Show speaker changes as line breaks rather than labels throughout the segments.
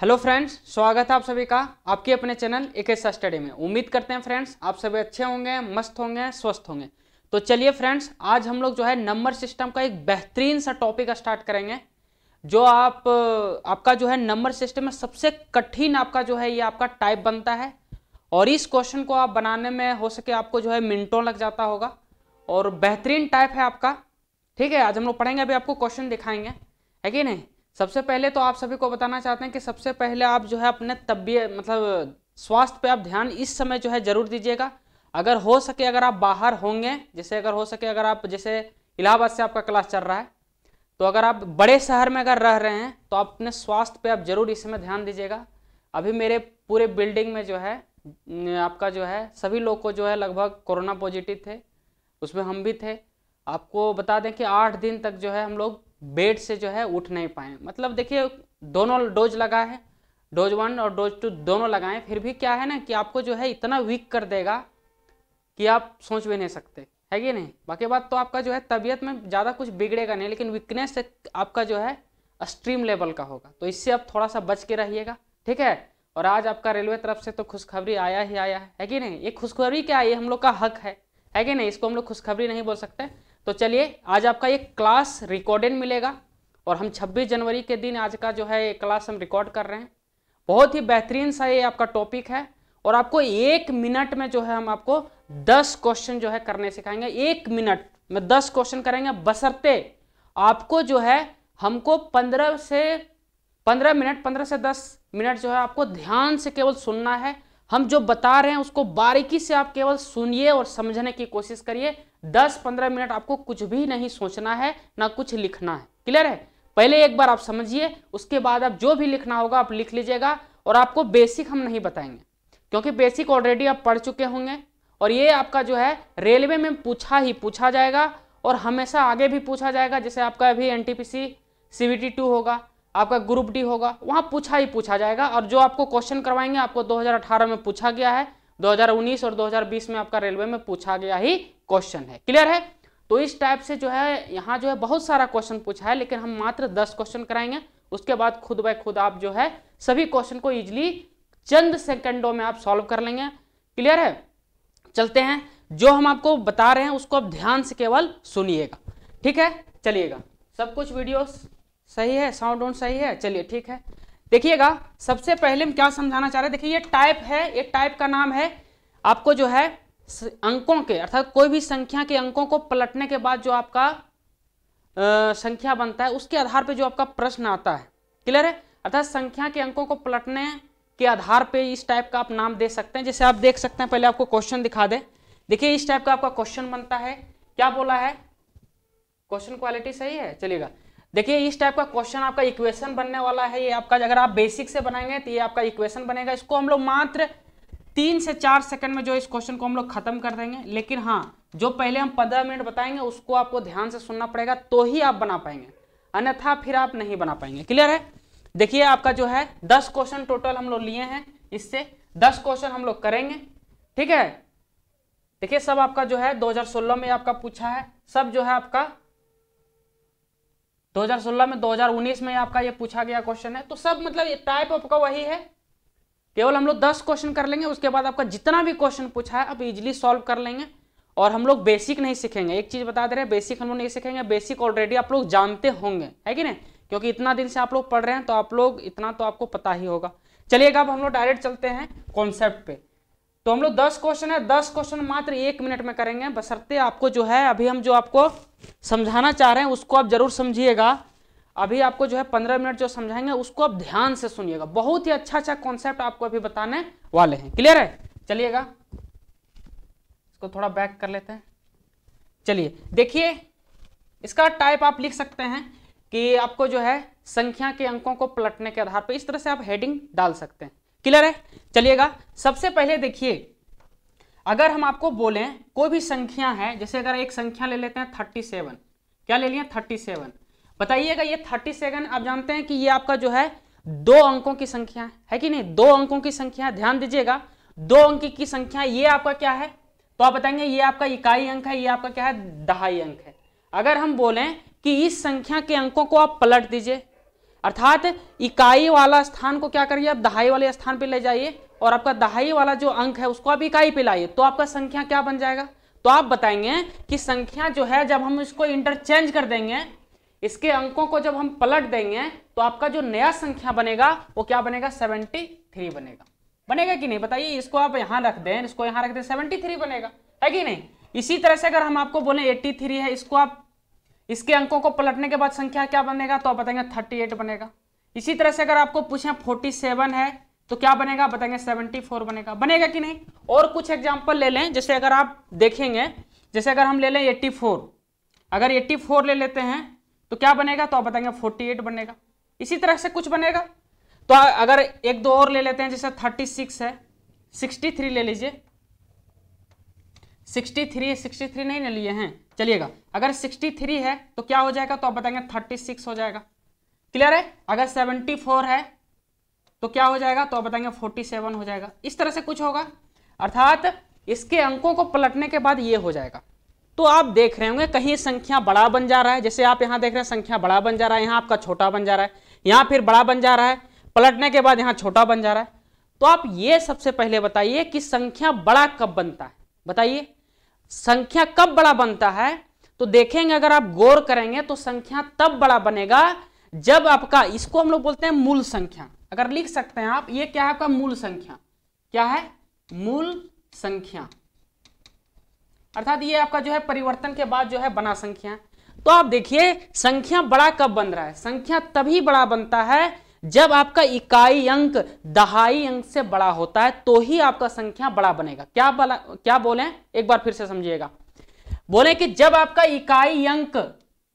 Hello friends स्वागत है आप सभी का आपके अपने चैनल एक एस स्टडी में उम्मीद करते हैं फ्रेंड्स आप सभी अच्छे होंगे मस्त होंगे स्वस्थ होंगे तो चलिए फ्रेंड्स आज हम लोग जो है नंबर सिस्टम का एक बेहतरीन सा टॉपिक स्टार्ट करेंगे जो आप आपका जो है नंबर सिस्टम में सबसे कठिन आपका जो है ये आपका टाइप बनता है और इस क्वेश्चन को आप बनाने में हो सके आपको जो है मिनटों लग जाता होगा और बेहतरीन टाइप है आपका ठीक है आज हम लोग पढ़ेंगे अभी आपको क्वेश्चन दिखाएंगे है कि नहीं सबसे पहले तो आप सभी को बताना चाहते हैं कि सबसे पहले आप जो है अपने तबीयत मतलब स्वास्थ्य पे आप ध्यान इस समय जो है जरूर दीजिएगा अगर हो सके अगर आप बाहर होंगे जैसे अगर हो सके अगर आप जैसे इलाहाबाद से आपका क्लास चल रहा है तो अगर आप बड़े शहर में अगर रह रहे हैं तो आप अपने स्वास्थ्य पे आप जरूर इस समय ध्यान दीजिएगा अभी मेरे पूरे बिल्डिंग में जो है आपका जो है सभी लोग को जो है लगभग कोरोना पॉजिटिव थे उसमें हम भी थे आपको बता दें कि आठ दिन तक जो है हम लोग बेड से जो है उठ नहीं पाए मतलब देखिए दोनों डोज लगा है डोज वन और डोज टू दोनों लगाएं फिर भी क्या है ना कि आपको जो है इतना वीक कर देगा कि आप सोच भी नहीं सकते है कि नहीं बाकी बात तो आपका जो है तबीयत में ज़्यादा कुछ बिगड़ेगा नहीं लेकिन वीकनेस आपका जो है स्ट्रीम लेवल का होगा तो इससे आप थोड़ा सा बच के रहिएगा ठीक है और आज आपका रेलवे तरफ से तो खुशखबरी आया ही आया है है कि नहीं ये खुशखबरी क्या है ये हम लोग का हक है है कि नहीं इसको हम लोग खुशखबरी नहीं बोल सकते तो चलिए आज आपका ये क्लास रिकॉर्डेड मिलेगा और हम 26 जनवरी के दिन आज का जो है ये क्लास हम रिकॉर्ड कर रहे हैं बहुत ही बेहतरीन सा ये आपका टॉपिक है और आपको एक मिनट में जो है हम आपको 10 क्वेश्चन जो है करने सिखाएंगे एक मिनट में 10 क्वेश्चन करेंगे बसरते आपको जो है हमको 15 से 15 मिनट 15 से 10 मिनट जो है आपको ध्यान से केवल सुनना है हम जो बता रहे हैं उसको बारीकी से आप केवल सुनिए और समझने की कोशिश करिए 10-15 मिनट आपको कुछ भी नहीं सोचना है ना कुछ लिखना है क्लियर है पहले एक बार आप समझिए उसके बाद आप जो भी लिखना होगा आप लिख लीजिएगा और आपको बेसिक हम नहीं बताएंगे क्योंकि बेसिक ऑलरेडी आप पढ़ चुके होंगे और ये आपका जो है रेलवे में पूछा ही पूछा जाएगा और हमेशा आगे भी पूछा जाएगा जैसे आपका अभी एन टी होगा आपका ग्रुप डी होगा वहां पूछा ही पूछा जाएगा और जो आपको क्वेश्चन करवाएंगे आपको 2018 में पूछा गया है 2019 और 2020 में आपका रेलवे में पूछा गया ही क्वेश्चन है क्लियर है तो इस टाइप से जो है यहाँ जो है बहुत सारा क्वेश्चन पूछा है लेकिन हम मात्र दस क्वेश्चन कराएंगे उसके बाद खुद बाय खुद आप जो है सभी क्वेश्चन को इजिली चंद सेकेंडो में आप सॉल्व कर लेंगे क्लियर है चलते हैं जो हम आपको बता रहे हैं उसको आप ध्यान से केवल सुनिएगा ठीक है चलिएगा सब कुछ वीडियोस सही है साउंड ऑन सही है चलिए ठीक है देखिएगा सबसे पहले हम क्या समझाना चाह रहे हैं देखिए ये टाइप है ये टाइप का नाम है आपको जो है अंकों के अर्थात कोई भी संख्या के अंकों को पलटने के बाद जो आपका आ, संख्या बनता है उसके आधार पे जो आपका प्रश्न आता है क्लियर है अर्थात संख्या के अंकों को पलटने के आधार पे इस टाइप का आप नाम दे सकते हैं जैसे आप देख सकते हैं पहले आपको क्वेश्चन दिखा दें देखिए इस टाइप का आपका क्वेश्चन बनता है क्या बोला है क्वेश्चन क्वालिटी सही है चलिएगा देखिए इस टाइप का क्वेश्चन आपका इक्वेशन बनने वाला है ये आपका अगर आप बेसिक से बनाएंगे तो ये आपका इक्वेशन बनेगा इसको हम लोग मात्र तीन से चार सेकंड में जो इस क्वेश्चन को हम लोग खत्म कर देंगे लेकिन हाँ जो पहले हम पंद्रह मिनट बताएंगे उसको आपको ध्यान से सुनना पड़ेगा तो ही आप बना पाएंगे अन्यथा फिर आप नहीं बना पाएंगे क्लियर है देखिए आपका जो है दस क्वेश्चन टोटल हम लोग लिए हैं इससे दस क्वेश्चन हम लोग करेंगे ठीक है देखिए सब आपका जो है 2016 में आपका पूछा है सब जो है आपका 2016 में 2019 में आपका ये पूछा गया क्वेश्चन है तो सब मतलब ये टाइप आपका वही है केवल हम लोग दस क्वेश्चन कर लेंगे उसके बाद आपका जितना भी क्वेश्चन पूछा है आप इजिली सॉल्व कर लेंगे और हम लोग बेसिक नहीं सीखेंगे एक चीज़ बता दे रहे हैं बेसिक हम लोग नहीं सीखेंगे बेसिक ऑलरेडी आप लोग जानते होंगे है कि नहीं क्योंकि इतना दिन से आप लोग पढ़ रहे हैं तो आप लोग इतना तो आपको पता ही होगा चलिएगा अब हम लोग डायरेक्ट चलते हैं कॉन्सेप्ट पे तो हम लोग दस क्वेश्चन है दस क्वेश्चन मात्र एक मिनट में करेंगे बसरते आपको जो है अभी हम जो आपको समझाना चाह रहे हैं उसको आप जरूर समझिएगा अभी आपको जो है पंद्रह मिनट जो समझाएंगे उसको आप ध्यान से सुनिएगा बहुत ही अच्छा अच्छा कॉन्सेप्ट आपको अभी बताने वाले हैं क्लियर है चलिएगा इसको थोड़ा बैक कर लेते हैं चलिए देखिए इसका टाइप आप लिख सकते हैं कि आपको जो है संख्या के अंकों को पलटने के आधार पर इस तरह से आप हेडिंग डाल सकते हैं क्लियर है चलिएगा सबसे पहले देखिए अगर हम आपको बोलें कोई भी संख्या है जैसे अगर एक संख्या ले लेते हैं थर्टी सेवन क्या ले लिया थर्टी सेवन बताइएगा ये थर्टी सेवन आप जानते हैं कि ये आपका जो है दो अंकों की संख्या है, है कि नहीं दो अंकों की संख्या ध्यान दीजिएगा दो अंक की संख्या ये आपका क्या है तो आप बताएंगे ये आपका इकाई अंक है ये आपका क्या है दहाई अंक है अगर हम बोलें कि इस संख्या के अंकों को आप पलट दीजिए अर्थात इकाई वाला स्थान को क्या करिए आप दहाई वाले स्थान पे ले जाइए और आपका दहाई वाला जो अंक है उसको आप इकाई पे लाइए तो आपका संख्या क्या बन जाएगा तो आप बताएंगे कि संख्या जो है जब हम इसको इंटरचेंज कर देंगे इसके अंकों को जब हम पलट देंगे तो आपका जो नया संख्या बनेगा वो क्या बनेगा सेवेंटी थ्री बनेगा बनेगा कि नहीं बताइए इसको आप यहां रख दें इसको यहां रख दें सेवेंटी थ्री बनेगा है कि नहीं इसी तरह से अगर हम आपको बोले एट्टी थ्री है इसको आप इसके अंकों को पलटने के बाद संख्या क्या बनेगा तो आप बताएंगे थर्टी एट बनेगा इसी तरह से अगर आपको पूछें फोर्टी सेवन है तो क्या बनेगा बताएंगे सेवनटी फोर बनेगा बनेगा कि नहीं और कुछ एग्जाम्पल ले लें जैसे अगर आप देखेंगे जैसे अगर हम ले लें एट्टी फोर अगर एट्टी फोर ले लेते हैं तो क्या बनेगा तो आप बताएंगे फोर्टी एट बनेगा इसी तरह से कुछ बनेगा तो अगर एक दो और ले लेते हैं जैसे थर्टी सिक्स है सिक्सटी थ्री ले लीजिए थ्री सिक्सटी थ्री नहीं लिए हैं चलिएगा अगर सिक्सटी थ्री है तो क्या हो जाएगा तो आप बताएंगे थर्टी सिक्स हो जाएगा क्लियर है अगर फोर है तो क्या हो जाएगा तो आप बताएंगे फोर्टी सेवन हो जाएगा इस तरह से कुछ होगा अर्थात इसके अंकों को पलटने के बाद ये हो जाएगा तो आप देख रहे होंगे कहीं संख्या बड़ा बन जा रहा है जैसे आप यहाँ देख रहे हैं संख्या बड़ा बन जा रहा है यहाँ आपका छोटा बन जा रहा है यहाँ फिर बड़ा बन जा रहा है पलटने के बाद यहाँ छोटा बन जा रहा है तो आप ये सबसे पहले बताइए कि संख्या बड़ा कब बनता है बताइए संख्या कब बड़ा बनता है तो देखेंगे अगर आप गौर करेंगे तो संख्या तब बड़ा बनेगा जब आपका इसको हम लोग बोलते हैं मूल संख्या अगर लिख सकते हैं आप ये क्या है आपका मूल संख्या क्या है मूल संख्या अर्थात ये आपका जो है परिवर्तन के बाद जो है बना संख्या तो आप देखिए संख्या बड़ा कब बन रहा है संख्या तभी बड़ा बनता है जब आपका इकाई अंक दहाई अंक से बड़ा होता है तो ही आपका संख्या बड़ा बनेगा क्या बला क्या बोले एक बार फिर से समझिएगा बोले कि जब आपका इकाई अंक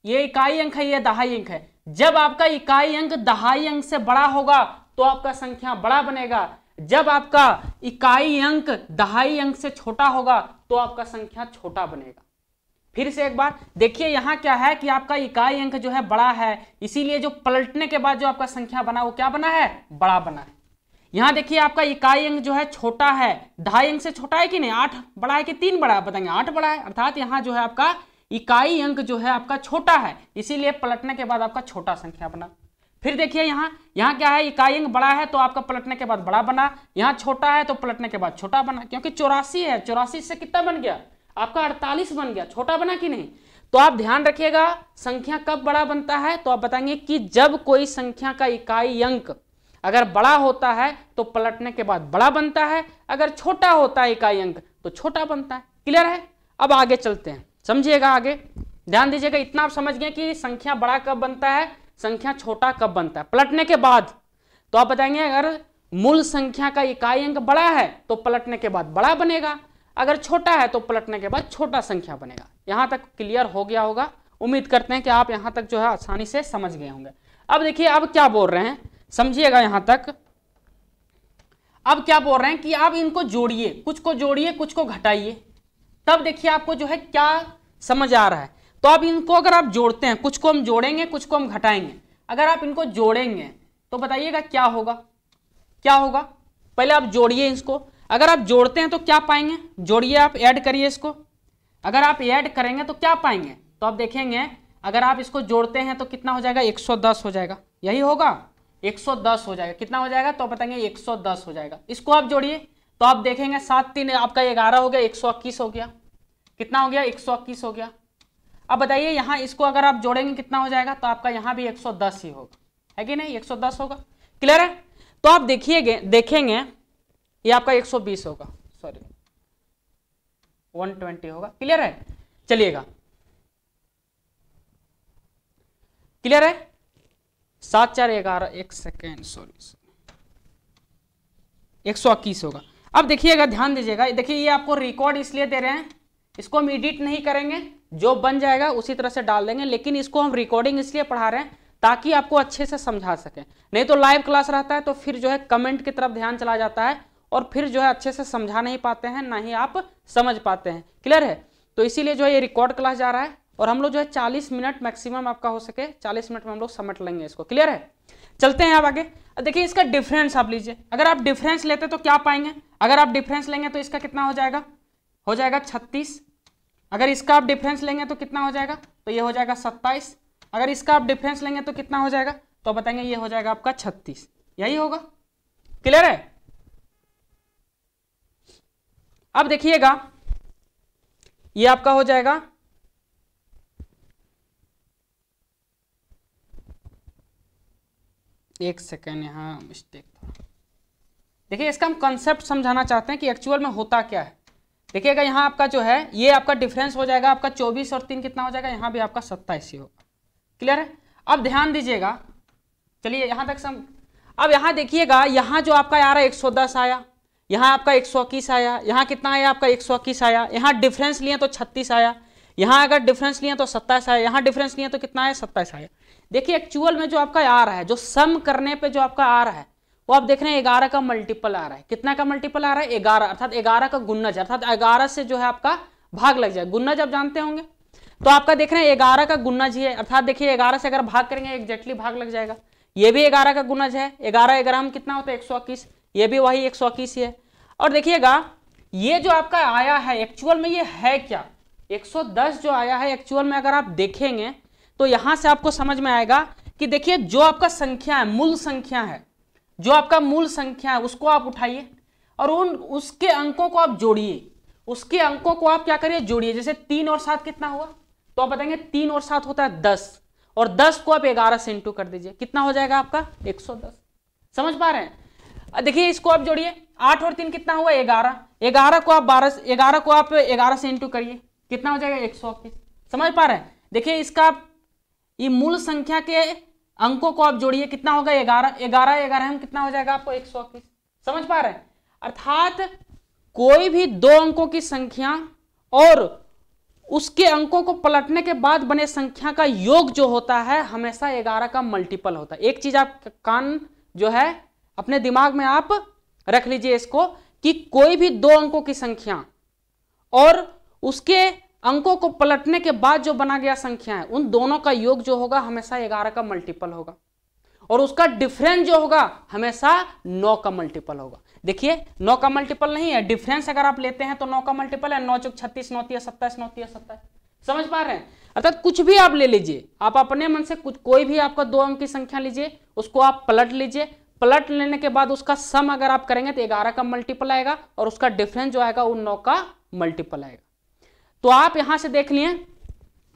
ये इकाई अंक है ये दहाई अंक है जब आपका इकाई अंक दहाई अंक से बड़ा होगा तो आपका संख्या बड़ा बनेगा जब आपका इकाई अंक दहाई अंक से छोटा होगा तो आपका संख्या छोटा बनेगा फिर से एक बार देखिए यहाँ क्या है कि आपका इकाई अंक जो है बड़ा है इसीलिए जो पलटने के बाद जो आपका संख्या बना वो क्या बना है बड़ा बना है यहाँ देखिए आपका इकाई अंक जो है छोटा है ढाई अंक से छोटा है कि नहीं आठ बड़ा है कि तीन बड़ा है बताएंगे आठ बड़ा है अर्थात यहाँ जो है आपका इकाई अंक जो है आपका छोटा है इसीलिए पलटने के बाद आपका छोटा संख्या बना फिर देखिए यहाँ यहाँ क्या है इकाई अंक बड़ा है तो आपका पलटने के बाद बड़ा बना यहाँ छोटा है तो पलटने के बाद छोटा बना क्योंकि चौरासी है चौरासी से कितना बन गया आपका 48 बन गया छोटा बना कि नहीं तो आप ध्यान रखिएगा संख्या कब बड़ा बनता है तो आप बताएंगे कि जब कोई संख्या का इकाई अंक अगर बड़ा होता है तो पलटने के बाद बड़ा बनता है अगर छोटा होता है इकाई अंक तो छोटा बनता है क्लियर है अब आगे चलते हैं समझिएगा आगे ध्यान दीजिएगा इतना आप समझ गए कि संख्या बड़ा कब बनता है संख्या छोटा कब बनता है पलटने के बाद तो आप बताएंगे अगर मूल संख्या का इकाई अंक बड़ा है तो पलटने के बाद बड़ा बनेगा अगर छोटा है तो पलटने के बाद छोटा संख्या बनेगा यहाँ तक क्लियर हो गया होगा उम्मीद करते हैं कि आप यहाँ तक जो है आसानी से समझ गए होंगे अब देखिए अब क्या बोल रहे हैं समझिएगा यहाँ तक अब क्या बोल रहे हैं कि आप इनको जोड़िए कुछ को जोड़िए कुछ को घटाइए तब देखिए आपको जो है क्या समझ आ रहा है तो अब इनको अगर आप जोड़ते हैं कुछ को हम जोड़ेंगे कुछ को हम घटाएंगे अगर आप इनको जोड़ेंगे तो बताइएगा क्या होगा क्या होगा पहले आप जोड़िए इसको अगर आप जोड़ते हैं तो क्या पाएंगे जोड़िए आप ऐड करिए इसको अगर आप ऐड करेंगे तो क्या पाएंगे तो आप देखेंगे अगर आप इसको जोड़ते हैं तो कितना हो जाएगा 110 हो जाएगा यही होगा 110 हो जाएगा कितना हो जाएगा तो बताएंगे 110 हो जाएगा इसको आप जोड़िए तो आप देखेंगे सात तीन आपका ग्यारह हो गया एक हो गया कितना हो गया एक हो गया अब बताइए यहाँ इसको अगर आप जोड़ेंगे कितना हो जाएगा तो आपका यहाँ भी दस ही होगा है कि नहीं दस होगा क्लियर है तो आप देखिए देखेंगे ये आपका 120 होगा सॉरी 120 होगा क्लियर है चलिएगा क्लियर है सात चार ग्यारह एक सेकेंड सॉरी एक सौ इक्कीस होगा अब देखिएगा ध्यान दीजिएगा देखिए ये आपको रिकॉर्ड इसलिए दे रहे हैं इसको हम एडिट नहीं करेंगे जो बन जाएगा उसी तरह से डाल देंगे लेकिन इसको हम रिकॉर्डिंग इसलिए पढ़ा रहे हैं ताकि आपको अच्छे से समझा सकें नहीं तो लाइव क्लास रहता है तो फिर जो है कमेंट की तरफ ध्यान चला जाता है और फिर जो है अच्छे से समझा नहीं पाते हैं ना ही आप समझ पाते हैं क्लियर है तो इसीलिए जो है ये रिकॉर्ड क्लास जा रहा है और हम लोग जो है चालीस मिनट मैक्सिमम आपका हो सके चालीस मिनट में हम लोग समट लेंगे इसको क्लियर है चलते हैं आप आगे देखिए इसका डिफरेंस आप लीजिए अगर आप डिफरेंस लेते तो क्या पाएंगे अगर आप डिफरेंस लेंगे तो इसका कितना हो जाएगा हो जाएगा छत्तीस अगर इसका आप डिफरेंस लेंगे तो कितना हो जाएगा तो ये हो जाएगा सत्ताईस अगर इसका आप डिफरेंस लेंगे तो कितना हो जाएगा तो बताएंगे ये हो जाएगा आपका छत्तीस यही होगा क्लियर है अब देखिएगा ये आपका हो जाएगा एक सेकेंड यहां मिस्टेक देखिए इसका हम कॉन्सेप्ट समझाना चाहते हैं कि एक्चुअल में होता क्या है देखिएगा यहां आपका जो है ये आपका डिफरेंस हो जाएगा आपका चौबीस और तीन कितना हो जाएगा यहां भी आपका सत्ताईस ही होगा क्लियर है अब ध्यान दीजिएगा चलिए यहां तक सम अब यहां देखिएगा यहां जो आपका आ रहा है एक आया यहाँ आपका एक सौ इक्कीस आया यहाँ कितना आया आपका एक सौ इक्कीस आया यहाँ डिफरेंस लिए तो छत्तीस आया यहाँ अगर डिफरेंस लिए तो सत्ताईस आया यहाँ डिफरेंस लिए तो कितना आया सत्ताईस आया देखिए एक्चुअल में जो आपका आ रहा है जो सम करने पे जो आपका आ रहा है वो आप देख रहे हैं ग्यारह का मल्टीपल आ रहा है कितना का मल्टीपल आ रहा है ग्यारह अर्थात ग्यारह का गुन्नज अर्थात ग्यारह से जो है आपका भाग लग जाए गुन्नज आप जानते होंगे तो आपका देख रहे हैं ग्यारह का गुन्नज ही है अर्थात देखिए ग्यारह से अगर भाग करेंगे एग्जैक्टली भाग लग जाएगा ये भी ग्यारह का गुनज है ग्यारह ग्राम कितना होता है एक सौ इक्कीस ये भी वही एक सौ इक्कीस है और देखिएगा ये जो आपका आया है एक्चुअल में ये है क्या 110 जो आया है एक्चुअल में अगर आप देखेंगे तो यहां से आपको समझ में आएगा कि देखिए जो आपका संख्या है मूल संख्या है जो आपका मूल संख्या है उसको आप उठाइए और उन उसके अंकों को आप जोड़िए उसके अंकों को आप क्या करिए जोड़िए जैसे तीन और सात कितना हुआ तो आप बताएंगे तीन और सात होता है दस और दस को आप ग्यारह से इंटू कर दीजिए कितना हो जाएगा आपका एक सौ दस समझ पा रहे हैं देखिए इसको आप जोड़िए आठ और तीन कितना हुआ ग्यारह ग्यारह को आप बारह ग्यारह को आप ग्यारह से इंटू करिए कितना हो जाएगा एक सौ समझ पा रहे हैं देखिए इसका ये मूल संख्या के अंकों को आप जोड़िए कितना होगा ग्यारह ग्यारह ग्यारह में कितना हो जाएगा आपको एक सौ समझ पा रहे हैं अर्थात कोई भी दो अंकों की संख्या और उसके अंकों को पलटने के बाद बने संख्या का योग जो होता है हमेशा ग्यारह का मल्टीपल होता है एक चीज आप कान जो है अपने दिमाग में आप रख लीजिए इसको कि कोई भी दो अंकों की संख्या और उसके अंकों को पलटने के बाद जो बना गया संख्या है उन दोनों का योग जो होगा हमेशा ग्यारह का मल्टीपल होगा और उसका डिफरेंस जो होगा हमेशा नौ का मल्टीपल होगा देखिए नौ का मल्टीपल नहीं है डिफरेंस अगर आप लेते हैं तो नौ का मल्टीपल है नौ चौक छत्तीस नौती सत्ताईस नौती सत्ताईस समझ पा रहे हैं अर्थात कुछ भी आप ले लीजिए आप अपने मन से कुछ कोई भी आपका दो अंक की संख्या लीजिए उसको आप पलट लीजिए प्लट लेने के बाद उसका सम अगर आप करेंगे तो ग्यारह का मल्टीपल आएगा और उसका डिफरेंस जो आएगा वो नौ का मल्टीपल आएगा तो आप यहां से देख लिए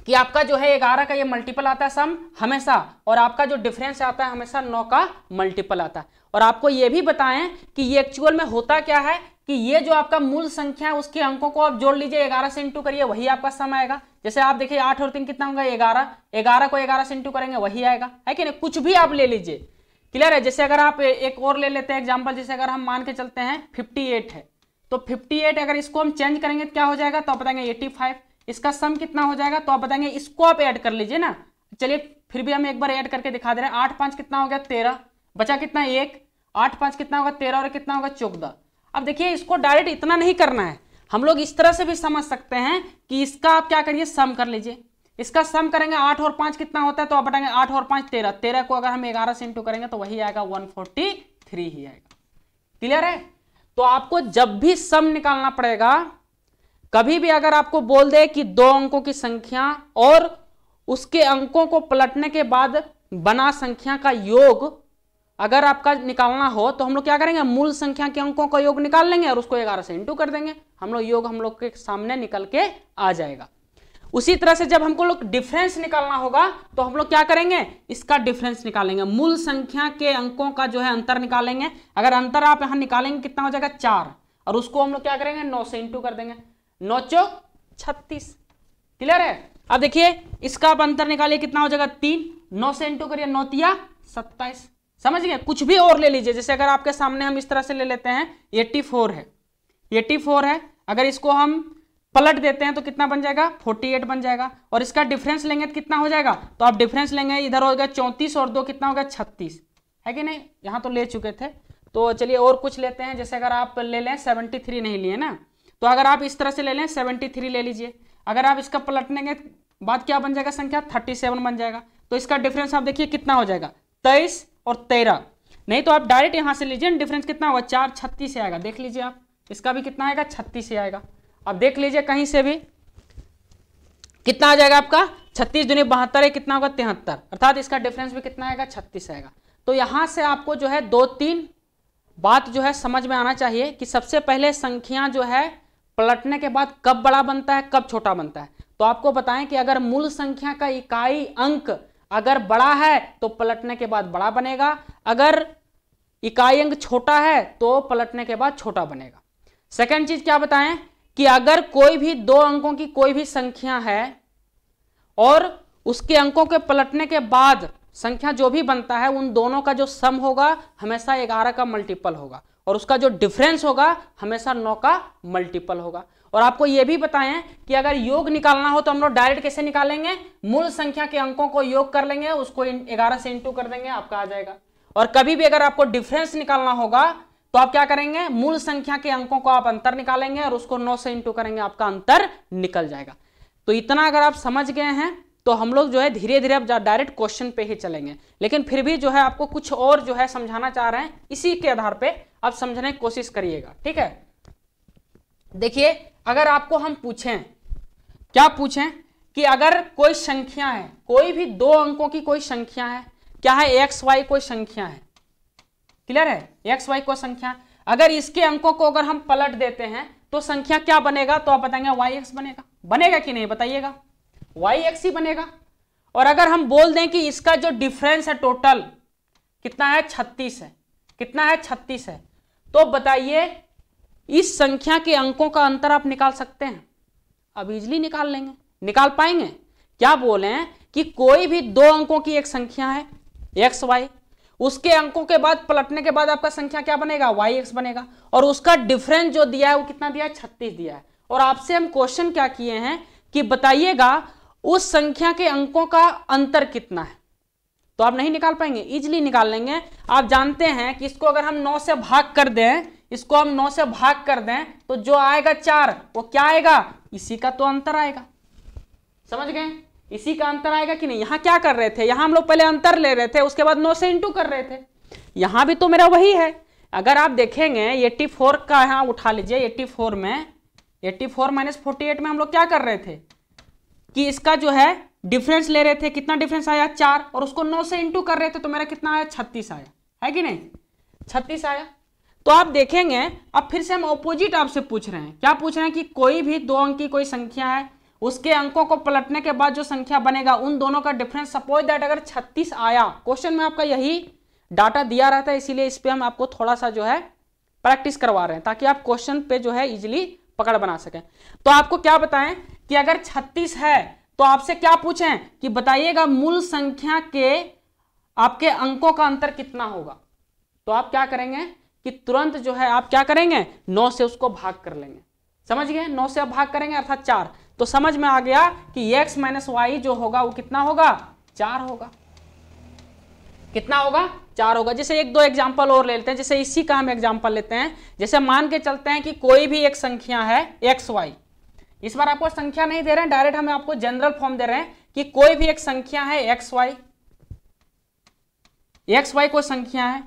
कि आपका जो है ग्यारह का ये मल्टीपल आता है सम हमेशा और आपका जो डिफरेंस आता है हमेशा नौ का मल्टीपल आता है और आपको ये भी बताएं कि ये एक्चुअल में होता क्या है कि ये जो आपका मूल संख्या है उसके अंकों को आप जोड़ लीजिए ग्यारह से इंटू करिए वही आपका सम आएगा जैसे आप देखिए आठ और तीन कितना होगा ग्यारह ग्यारह को ग्यारह से इंटू करेंगे वही आएगा है कि नहीं कुछ भी आप ले लीजिए क्लियर है जैसे अगर आप एक और ले लेते हैं एग्जाम्पल जैसे अगर हम मान के चलते हैं एट है तो एट अगर इसको हम चेंज करेंगे तो क्या हो जाएगा तो आप बताएंगे फाइव इसका सम कितना हो जाएगा तो आप बताएंगे इसको आप ऐड कर लीजिए ना चलिए फिर भी हम एक बार ऐड करके दिखा दे रहे हैं आठ पाँच कितना हो गया तेरह बचा कितना एक आठ पाँच कितना होगा तेरह और कितना होगा चौदह अब देखिए इसको डायरेक्ट इतना नहीं करना है हम लोग इस तरह से भी समझ सकते हैं कि इसका आप क्या करिए सम कर लीजिए इसका सम करेंगे आठ और पांच कितना होता है तो आप बताएंगे आठ और पांच तेरह तेरह को अगर हम ग्यारह से इंटू करेंगे तो वही आएगा वन फोर्टी थ्री ही आएगा क्लियर है तो आपको जब भी सम निकालना पड़ेगा कभी भी अगर आपको बोल दे कि दो अंकों की संख्या और उसके अंकों को पलटने के बाद बना संख्या का योग अगर आपका निकालना हो तो हम लोग क्या करेंगे मूल संख्या के अंकों का योग निकाल लेंगे और उसको ग्यारह से इंटू कर देंगे हम लोग योग हम लोग के सामने निकल के आ जाएगा उसी तरह से जब हमको लोग डिफरेंस निकालना होगा तो हम लोग क्या करेंगे इसका डिफरेंस निकालेंगे मूल संख्या के अंकों का जो है अंतर निकालेंगे अगर अंतर आप यहां निकालेंगे कितना हो जाएगा चार और उसको हम लोग क्या करेंगे नौ से इंटू कर देंगे नौ चो छत्तीस क्लियर है अब देखिए इसका आप अंतर निकालिए कितना हो जाएगा तीन नौ से इंटू करिए नौतिया सत्ताईस समझ गए कुछ भी और ले लीजिए जैसे अगर आपके सामने हम इस तरह से ले लेते हैं एट्टी फोर है एट्टी फोर है अगर इसको हम पलट देते हैं तो कितना बन जाएगा 48 बन जाएगा और इसका डिफरेंस लेंगे तो कितना हो जाएगा तो आप डिफरेंस लेंगे इधर हो गया चौंतीस और दो कितना हो गया छत्तीस है कि नहीं यहाँ तो ले चुके थे तो चलिए और कुछ लेते हैं जैसे अगर आप ले लें सेवेंटी थ्री नहीं लिए ना तो अगर आप इस तरह से ले लें सेवेंटी थ्री ले लीजिए अगर आप इसका पलटने के बाद क्या बन जाएगा संख्या थर्टी सेवन बन जाएगा तो इसका डिफरेंस आप देखिए कितना हो जाएगा तेईस और तेरह नहीं तो आप डायरेक्ट यहाँ से लीजिए डिफरेंस कितना होगा चार छत्तीस से आएगा देख लीजिए आप इसका भी कितना आएगा छत्तीस से आएगा अब देख लीजिए कहीं से भी कितना आ जाएगा आपका छत्तीस दुनिया बहत्तर है कितना होगा तिहत्तर अर्थात इसका डिफरेंस भी कितना आएगा छत्तीस आएगा तो यहां से आपको जो है दो तीन बात जो है समझ में आना चाहिए कि सबसे पहले संख्या जो है पलटने के बाद कब बड़ा बनता है कब छोटा बनता है तो आपको बताएं कि अगर मूल संख्या का इकाई अंक अगर बड़ा है तो पलटने के बाद बड़ा बनेगा अगर इकाई अंक छोटा है तो पलटने के बाद छोटा बनेगा सेकेंड चीज क्या बताएं कि अगर कोई भी दो अंकों की कोई भी संख्या है और उसके अंकों के पलटने के बाद संख्या जो भी बनता है उन दोनों का जो सम होगा हमेशा ग्यारह का मल्टीपल होगा और उसका जो डिफरेंस होगा हमेशा नौ का मल्टीपल होगा और आपको यह भी बताएं कि अगर योग निकालना हो तो हम लोग डायरेक्ट कैसे निकालेंगे मूल संख्या के अंकों को योग कर लेंगे उसको ग्यारह से इंटू कर देंगे आपका आ जाएगा और कभी भी अगर आपको डिफरेंस निकालना होगा तो आप क्या करेंगे मूल संख्या के अंकों को आप अंतर निकालेंगे और उसको नौ से इंटू करेंगे आपका अंतर निकल जाएगा तो इतना अगर आप समझ गए हैं तो हम लोग जो है धीरे धीरे अब डायरेक्ट क्वेश्चन पे ही चलेंगे लेकिन फिर भी जो है आपको कुछ और जो है समझाना चाह रहे हैं इसी के आधार पे आप समझने की कोशिश करिएगा ठीक है देखिए अगर आपको हम पूछें क्या पूछें कि अगर कोई संख्या है कोई भी दो अंकों की कोई संख्या है क्या है एक्स वाई कोई संख्या है क्लियर है एक्स वाई को संख्या अगर इसके अंकों को अगर हम पलट देते हैं तो संख्या क्या बनेगा तो आप बताएंगे वाई एक्स बनेगा बनेगा कि नहीं बताइएगा वाई एक्स ही बनेगा और अगर हम बोल दें कि इसका जो डिफरेंस है टोटल कितना है छत्तीस है कितना है छत्तीस है तो बताइए इस संख्या के अंकों का अंतर आप निकाल सकते हैं अब इजिली निकाल लेंगे निकाल पाएंगे क्या बोले कि कोई भी दो अंकों की एक संख्या है एक्स वाई उसके अंकों के बाद पलटने के बाद आपका संख्या क्या बनेगा वाई एक्स बनेगा और उसका डिफरेंस जो दिया है वो कितना दिया है छत्तीस दिया है और आपसे हम क्वेश्चन क्या किए हैं कि बताइएगा उस संख्या के अंकों का अंतर कितना है तो आप नहीं निकाल पाएंगे इजिली निकाल लेंगे आप जानते हैं कि इसको अगर हम नौ से भाग कर दें इसको हम नौ से भाग कर दें तो जो आएगा चार वो क्या आएगा इसी का तो अंतर आएगा समझ गए इसी का अंतर आएगा कि नहीं यहाँ क्या कर रहे थे यहाँ हम लोग पहले अंतर ले रहे थे उसके बाद नौ से इंटू कर रहे थे यहाँ भी तो मेरा वही है अगर आप देखेंगे एट्टी फोर का यहाँ उठा लीजिए एट्टी फोर में eighty four minus forty eight में हम लोग क्या कर रहे थे कि इसका जो है डिफरेंस ले रहे थे कितना डिफरेंस आया चार और उसको नौ से इंटू कर रहे थे तो मेरा कितना आया छत्तीस आया है कि नहीं छत्तीस आया तो आप देखेंगे अब फिर से हम ऑपोजिट आपसे पूछ रहे हैं क्या पूछ रहे हैं कि कोई भी दो अंक की कोई संख्या है उसके अंकों को पलटने के बाद जो संख्या बनेगा उन दोनों का डिफरेंस सपोज दैट अगर 36 आया क्वेश्चन में आपका यही डाटा दिया रहता है इसीलिए इस पर हम आपको थोड़ा सा जो है प्रैक्टिस करवा रहे हैं ताकि आप क्वेश्चन पे जो है इजिली पकड़ बना सकें तो आपको क्या बताएं कि अगर 36 है तो आपसे क्या पूछें कि बताइएगा मूल संख्या के आपके अंकों का अंतर कितना होगा तो आप क्या करेंगे कि तुरंत जो है आप क्या करेंगे नौ से उसको भाग कर लेंगे समझ गए नौ से आप भाग करेंगे अर्थात चार तो समझ में आ गया कि एक्स माइनस वाई जो होगा वो कितना होगा चार होगा कितना होगा चार होगा जैसे एक दो एग्जाम्पल और ले लेते हैं जैसे इसी का हम एग्जाम्पल लेते हैं जैसे मान के चलते हैं कि कोई भी एक संख्या है एक्स वाई इस बार आपको संख्या नहीं दे रहे हैं डायरेक्ट हमें आपको जनरल फॉर्म दे रहे हैं कि कोई भी एक संख्या है एक्स वाई एक्स वाई कोई संख्या है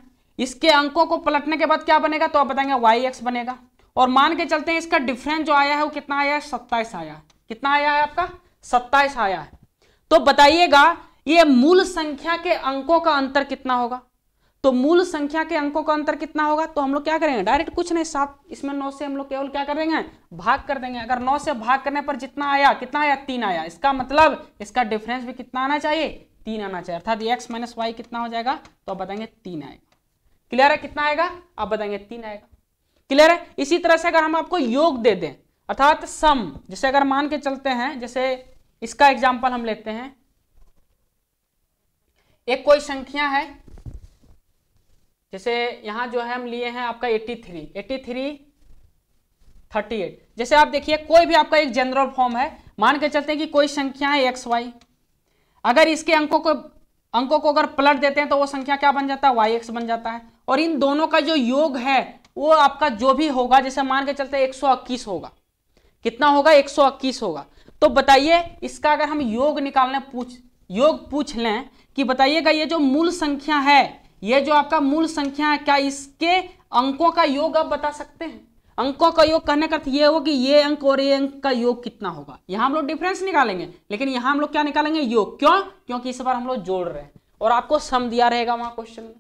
इसके अंकों को पलटने के बाद क्या बनेगा तो आप बताएंगे वाई एक्स बनेगा और मान के चलते हैं इसका डिफरेंस जो आया है वो कितना आया है सत्ताईस आया कितना आया है आपका सत्ताईस आया है तो बताइएगा ये मूल संख्या के अंकों का अंतर कितना होगा तो मूल संख्या के अंकों का अंतर कितना होगा तो हम लोग क्या करेंगे डायरेक्ट कुछ नहीं सात इसमें नौ से हम लोग केवल क्या करेंगे भाग कर देंगे अगर नौ से भाग करने पर जितना आया कितना आया तीन आया इसका मतलब इसका डिफरेंस भी कितना आना चाहिए तीन आना चाहिए अर्थात एक्स माइनस वाई कितना हो जाएगा तो आप बताएंगे तीन आएगा क्लियर है कितना आएगा आप बताएंगे तीन आएगा क्लियर है इसी तरह से अगर हम आपको योग दे दें अर्थात सम जैसे अगर मान के चलते हैं जैसे इसका एग्जाम्पल हम लेते हैं एक कोई संख्या है जैसे यहां जो है हम लिए हैं आपका 83, 83, 38। जैसे आप देखिए कोई भी आपका एक जनरल फॉर्म है मान के चलते हैं कि कोई संख्या है एक्स वाई अगर इसके अंकों को अंकों को अगर पलट देते हैं तो वो संख्या क्या बन जाता है वाई एक्स बन जाता है और इन दोनों का जो योग है वो आपका जो भी होगा जैसे मान के चलते एक होगा कितना होगा एक होगा तो बताइए इसका अगर हम योग निकालने पूछ योग पूछ लें कि बताइएगा ये जो मूल संख्या है ये जो आपका मूल संख्या है क्या इसके अंकों का योग आप बता सकते हैं अंकों का योग कहने का अर्थ ये हो कि ये अंक और ये अंक का योग कितना होगा यहाँ हम लोग डिफरेंस निकालेंगे लेकिन यहाँ हम लोग क्या निकालेंगे योग क्यों क्योंकि इस बार हम लोग जोड़ रहे हैं और आपको सम दिया रहेगा वहां क्वेश्चन में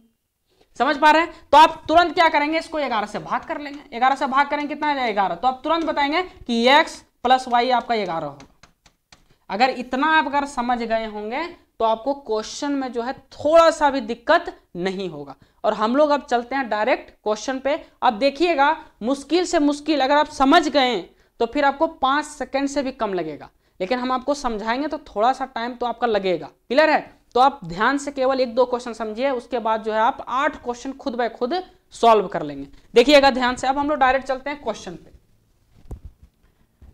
समझ पा रहे हैं तो आप तुरंत क्या करेंगे इसको ग्यारह से भाग कर लेंगे ग्यारह से भाग करेंगे कितना आ ग्यारह तो आप तुरंत बताएंगे कि x प्लस वाई आपका ग्यारह होगा अगर इतना आप अगर समझ गए होंगे तो आपको क्वेश्चन में जो है थोड़ा सा भी दिक्कत नहीं होगा और हम लोग अब चलते हैं डायरेक्ट क्वेश्चन पे अब देखिएगा मुश्किल से मुश्किल अगर आप समझ गए तो फिर आपको पांच सेकेंड से भी कम लगेगा लेकिन हम आपको समझाएंगे तो थोड़ा सा टाइम तो आपका लगेगा क्लियर है तो आप ध्यान से केवल एक दो क्वेश्चन समझिए उसके बाद जो है आप आठ क्वेश्चन खुद ब खुद सॉल्व कर लेंगे देखिएगा ध्यान से अब हम लोग डायरेक्ट चलते हैं क्वेश्चन पे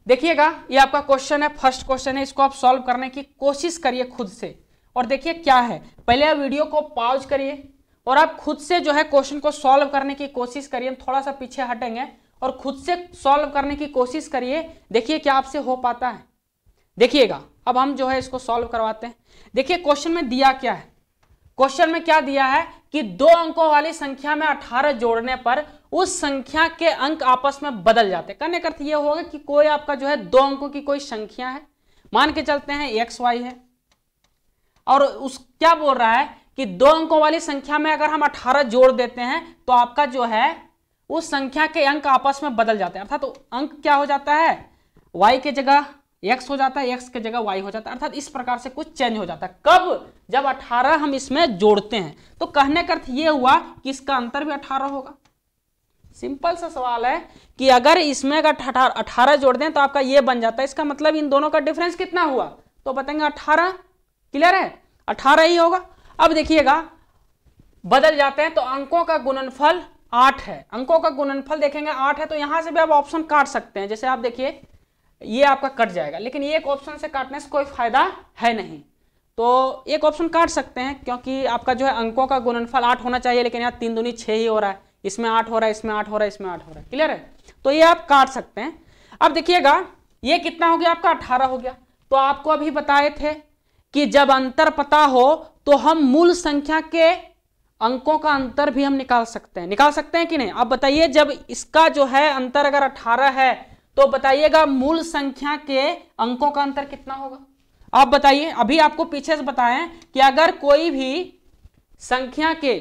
देखिएगा ये आपका क्वेश्चन है फर्स्ट क्वेश्चन है इसको आप सॉल्व करने की कोशिश करिए खुद से और देखिए क्या है पहले आप वीडियो को पॉज करिए और आप खुद से जो है क्वेश्चन को सॉल्व करने की कोशिश करिए हम थोड़ा सा पीछे हटेंगे और खुद से सॉल्व करने की कोशिश करिए देखिए क्या आपसे हो पाता है देखिएगा अब हम जो है इसको सॉल्व करवाते हैं देखिए क्वेश्चन में दिया क्या है क्वेश्चन में क्या दिया है कि दो अंकों वाली संख्या में अठारह जोड़ने पर उस संख्या के अंक आपस में बदल जाते हैं कहने का अर्थ यह होगा कि कोई आपका जो है दो अंकों की कोई संख्या है मान के चलते हैं एक्स वाई है और उस क्या बोल रहा है कि दो अंकों वाली संख्या में अगर हम 18 जोड़ देते हैं तो आपका जो है उस संख्या के अंक आपस में बदल जाते हैं अर्थात तो अंक क्या हो जाता है वाई के जगह एक्स हो जाता है एक्स की जगह वाई हो जाता है अर्थात इस प्रकार से कुछ चेंज हो जाता है कब जब 18 हम इसमें जोड़ते हैं तो कहने का अर्थ ये हुआ कि इसका अंतर भी 18 होगा सिंपल सा सवाल है कि अगर इसमें अगर अठारह जोड़ दें तो आपका ये बन जाता है इसका मतलब इन दोनों का डिफरेंस कितना हुआ तो बताएंगे अठारह क्लियर है अठारह ही होगा अब देखिएगा बदल जाते हैं तो अंकों का गुणनफल आठ है अंकों का गुणनफल देखेंगे आठ है तो यहां से भी आप ऑप्शन काट सकते हैं जैसे आप देखिए ये आपका कट जाएगा लेकिन एक ऑप्शन से काटने से कोई फायदा है नहीं तो एक ऑप्शन काट सकते हैं क्योंकि आपका जो है अंकों का गुणनफल आठ होना चाहिए लेकिन यहाँ तीन दूनी छः ही हो रहा है इसमें आठ हो रहा है इसमें आठ हो रहा है इसमें आठ हो रहा है क्लियर है तो ये आप काट सकते हैं अब देखिएगा ये कितना हो गया आपका अठारह हो गया तो आपको अभी बताए थे कि जब अंतर पता हो तो हम मूल संख्या के अंकों का अंतर भी हम निकाल सकते हैं निकाल सकते हैं कि नहीं अब बताइए जब इसका जो है अंतर अगर अठारह है तो बताइएगा मूल संख्या के अंकों का अंतर कितना होगा आप बताइए अभी आपको पीछे से बताएं कि अगर कोई भी संख्या के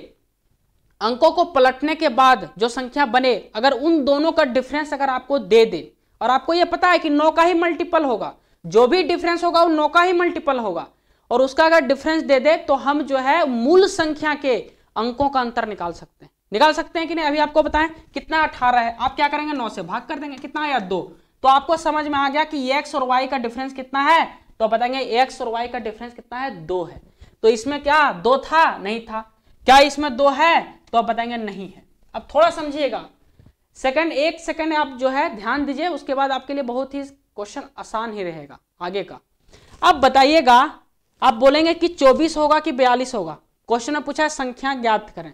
अंकों को पलटने के बाद जो संख्या बने अगर उन दोनों का डिफरेंस अगर आपको दे दे और आपको यह पता है कि नौ का ही मल्टीपल होगा जो भी डिफरेंस होगा वो नौ का ही मल्टीपल होगा और उसका अगर डिफरेंस दे दे तो हम जो है मूल संख्या के अंकों का अंतर निकाल सकते हैं निकाल सकते हैं कि नहीं अभी आपको बताएं कितना अठारह है आप क्या करेंगे नौ से भाग कर देंगे कितना आया दो तो आपको समझ में आ गया कि एक्स और वाई का डिफरेंस कितना है तो बताएंगे एक्स और वाई का डिफरेंस कितना है दो है तो इसमें क्या दो था नहीं था क्या इसमें दो है तो आप बताएंगे नहीं है अब थोड़ा समझिएगा सेकंड एक सेकंड आप जो है ध्यान दीजिए उसके बाद आपके लिए बहुत ही क्वेश्चन आसान ही रहेगा आगे का अब बताइएगा आप बोलेंगे कि 24 होगा कि 42 होगा क्वेश्चन में पूछा है संख्या ज्ञात करें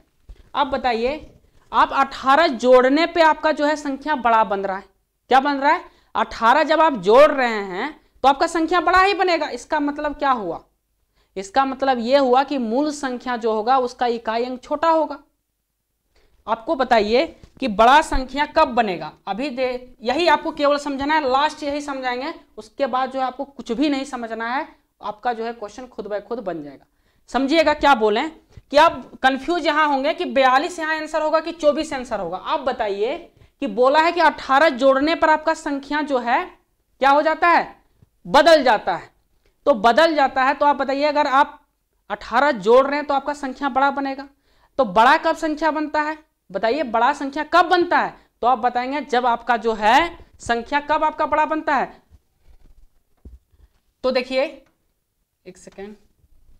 अब बताइए आप 18 जोड़ने पे आपका जो है संख्या बड़ा बन रहा है क्या बन रहा है 18 जब आप जोड़ रहे हैं तो आपका संख्या बड़ा ही बनेगा इसका मतलब क्या हुआ इसका मतलब यह हुआ कि मूल संख्या जो होगा उसका इकाई अंक छोटा होगा आपको बताइए कि बड़ा संख्या कब बनेगा अभी दे यही आपको केवल समझना है लास्ट यही समझाएंगे उसके बाद जो है आपको कुछ भी नहीं समझना है आपका जो है क्वेश्चन खुद ब खुद बन जाएगा समझिएगा क्या बोलें कि आप कंफ्यूज यहां होंगे कि 42 यहां आंसर होगा कि 24 आंसर होगा आप बताइए कि बोला है कि 18 जोड़ने पर आपका संख्या जो है क्या हो जाता है बदल जाता है तो बदल जाता है तो आप बताइए अगर आप 18 जोड़ रहे हैं तो आपका संख्या बड़ा बनेगा तो बड़ा कब संख्या बनता है बताइए बड़ा संख्या कब बनता है तो आप बताएंगे जब आपका जो है संख्या कब आपका बड़ा बनता है तो देखिए एक सेकेंड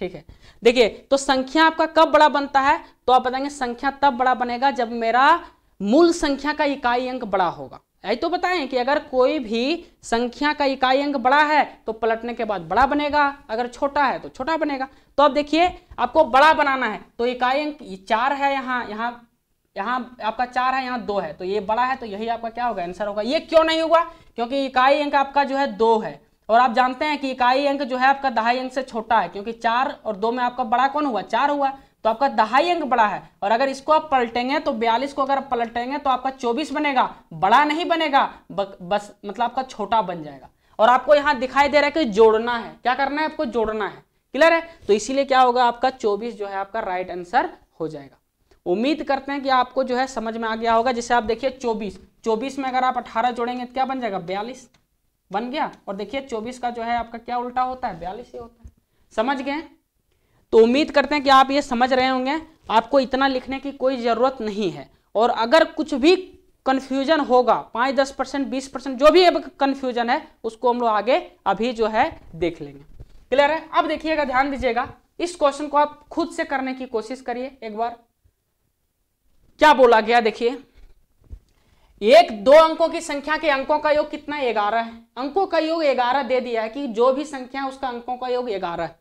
ठीक है देखिए तो संख्या आपका कब बड़ा बनता है तो आप बताएंगे संख्या तब बड़ा बनेगा जब मेरा मूल संख्या का इकाई अंक बड़ा होगा यही तो बताएं कि अगर कोई भी संख्या का इकाई अंक बड़ा है तो पलटने के बाद बड़ा बनेगा अगर छोटा है तो छोटा बनेगा तो अब देखिए आपको बड़ा बनाना है तो इकाई अंक चार है यहाँ यहाँ यहाँ आपका चार है यहाँ दो है तो ये बड़ा है तो यही आपका क्या होगा आंसर होगा ये क्यों नहीं हुआ क्योंकि इकाई अंक आपका जो है दो है और आप जानते हैं कि इकाई अंक जो है आपका दहाई अंक से छोटा है क्योंकि चार और दो में आपका बड़ा कौन हुआ चार हुआ तो आपका दहाई अंक बड़ा है और अगर इसको आप पलटेंगे तो बयालीस को अगर आप पलटेंगे तो आपका चौबीस बनेगा बड़ा नहीं बनेगा बस मतलब आपका छोटा बन जाएगा और आपको यहाँ दिखाई दे रहा है कि जोड़ना है क्या करना है आपको जोड़ना है क्लियर है तो इसीलिए क्या होगा आपका चौबीस जो है आपका राइट आंसर हो जाएगा उम्मीद करते हैं कि आपको जो है समझ में आ गया होगा जैसे आप देखिए चौबीस चौबीस में अगर आप अठारह जोड़ेंगे तो क्या बन जाएगा बयालीस बन गया और देखिए चौबीस का जो है आपका क्या उल्टा होता है बयालीस ही होता है समझ गए तो उम्मीद करते हैं कि आप ये समझ रहे होंगे आपको इतना लिखने की कोई ज़रूरत नहीं है और अगर कुछ भी कन्फ्यूजन होगा पाँच दस परसेंट बीस परसेंट जो भी अब कन्फ्यूजन है उसको हम लोग आगे अभी जो है देख लेंगे क्लियर है अब देखिएगा ध्यान दीजिएगा इस क्वेश्चन को आप खुद से करने की कोशिश करिए एक बार क्या बोला गया देखिए एक दो अंकों की संख्या के अंकों का योग कितना ग्यारह है अंकों का योग ग्यारह दे दिया है कि जो भी संख्या है उसका अंकों का योग ग्यारह है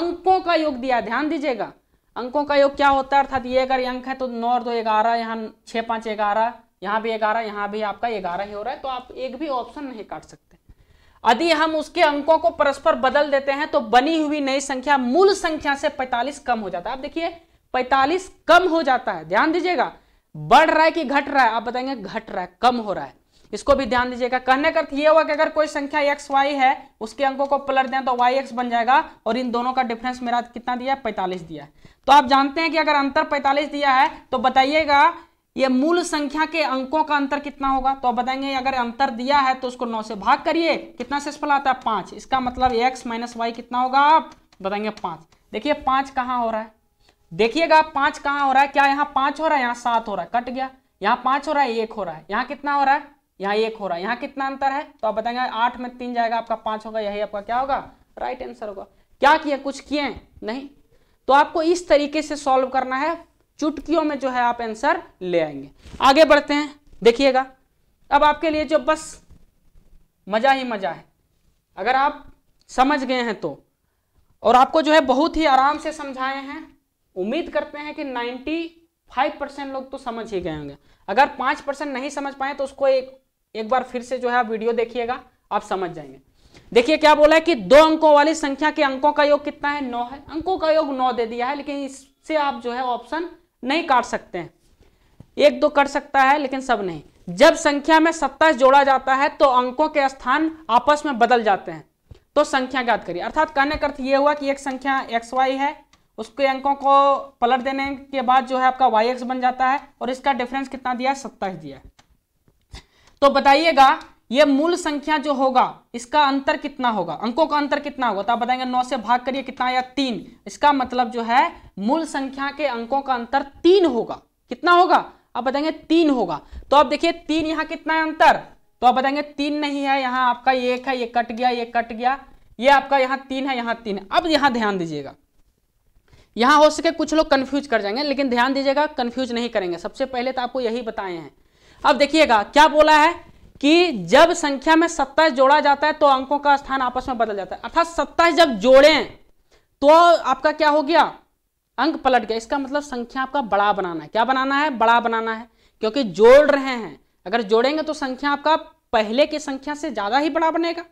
अंकों का योग दिया ध्यान दीजिएगा अंकों का योग क्या होता है अर्थात ये अगर अंक है तो नौ और दो ग्यारह यहाँ छः पाँच ग्यारह यहाँ भी ग्यारह यहाँ भी आपका ग्यारह ही हो रहा है तो आप एक भी ऑप्शन नहीं काट सकते यदि हम उसके अंकों को परस्पर बदल देते हैं तो बनी हुई नई संख्या मूल संख्या से पैतालीस कम हो जाता है आप देखिए पैतालीस कम हो जाता है ध्यान दीजिएगा बढ़ रहा है कि घट रहा है आप बताएंगे घट रहा है कम हो रहा है इसको भी ध्यान दीजिएगा कहने का अर्थ यह हुआ कि अगर कोई संख्या एक्स वाई है उसके अंकों को पलट दें तो वाई एक्स बन जाएगा और इन दोनों का डिफरेंस मेरा कितना दिया है पैंतालीस दिया है तो आप जानते हैं कि अगर अंतर पैंतालीस दिया है तो बताइएगा ये मूल संख्या के अंकों का अंतर कितना होगा तो आप बताएंगे अगर अंतर दिया है तो उसको नौ से भाग करिए कितना शेषफल आता है पांच इसका मतलब एक्स माइनस वाई कितना होगा आप बताएंगे पांच देखिए पांच कहाँ हो रहा है देखिएगा पांच कहां हो रहा है क्या यहां पांच हो रहा है यहां सात हो रहा है कट गया यहां पांच हो रहा है एक हो रहा है यहां कितना हो रहा है यहां एक हो रहा है यहां कितना अंतर है तो आप बताएंगे आठ में तीन जाएगा आपका पांच होगा यही आपका क्या होगा राइट आंसर होगा क्या किया कुछ किए नहीं तो आपको इस तरीके से सॉल्व करना है चुटकियों में जो है आप आंसर ले आएंगे आगे बढ़ते हैं देखिएगा अब आपके लिए जो बस मजा ही मजा है अगर आप समझ गए हैं तो और आपको जो है बहुत ही आराम से समझाए हैं उम्मीद करते हैं कि 95 परसेंट लोग तो समझ ही गए होंगे अगर 5 परसेंट नहीं समझ पाए तो उसको एक एक बार फिर से जो है वीडियो देखिएगा आप समझ जाएंगे देखिए क्या बोला है कि दो अंकों वाली संख्या के अंकों का योग कितना है नौ है अंकों का योग नौ दे दिया है लेकिन इससे आप जो है ऑप्शन नहीं काट सकते हैं एक दो कर सकता है लेकिन सब नहीं जब संख्या में सत्ताईस जोड़ा जाता है तो अंकों के स्थान आपस में बदल जाते हैं तो संख्या ज्ञात करिए अर्थात कहने का अर्थ यह हुआ कि एक संख्या एक्स वाई है उसके अंकों को पलट देने के बाद जो है आपका वाई एक्स बन जाता है और इसका डिफरेंस कितना दिया है सत्ताईस दिया है तो बताइएगा ये मूल संख्या जो होगा इसका अंतर कितना होगा अंकों का अंतर कितना होगा तो आप बताएंगे नौ से भाग करिए कितना या तीन इसका मतलब जो है मूल संख्या के अंकों का अंतर तीन होगा कितना होगा आप बताएंगे तीन होगा तो आप देखिए तीन यहाँ कितना है अंतर तो आप बताएंगे तीन नहीं है यहाँ आपका एक है ये कट गया ये कट गया ये आपका यहाँ तीन है यहाँ तीन है अब यहां ध्यान दीजिएगा यहाँ हो सके कुछ लोग कंफ्यूज कर जाएंगे लेकिन ध्यान दीजिएगा कंफ्यूज नहीं करेंगे सबसे पहले तो आपको यही बताए हैं अब देखिएगा क्या बोला है कि जब संख्या में सत्ताईस जोड़ा जाता है तो अंकों का स्थान आपस में बदल जाता है अर्थात सत्ताईस जब जोड़े तो आपका क्या हो गया अंक पलट गया इसका मतलब संख्या आपका बड़ा बनाना है क्या बनाना है बड़ा बनाना है क्योंकि जोड़ रहे हैं अगर जोड़ेंगे तो संख्या आपका पहले की संख्या से ज़्यादा ही बड़ा बनेगा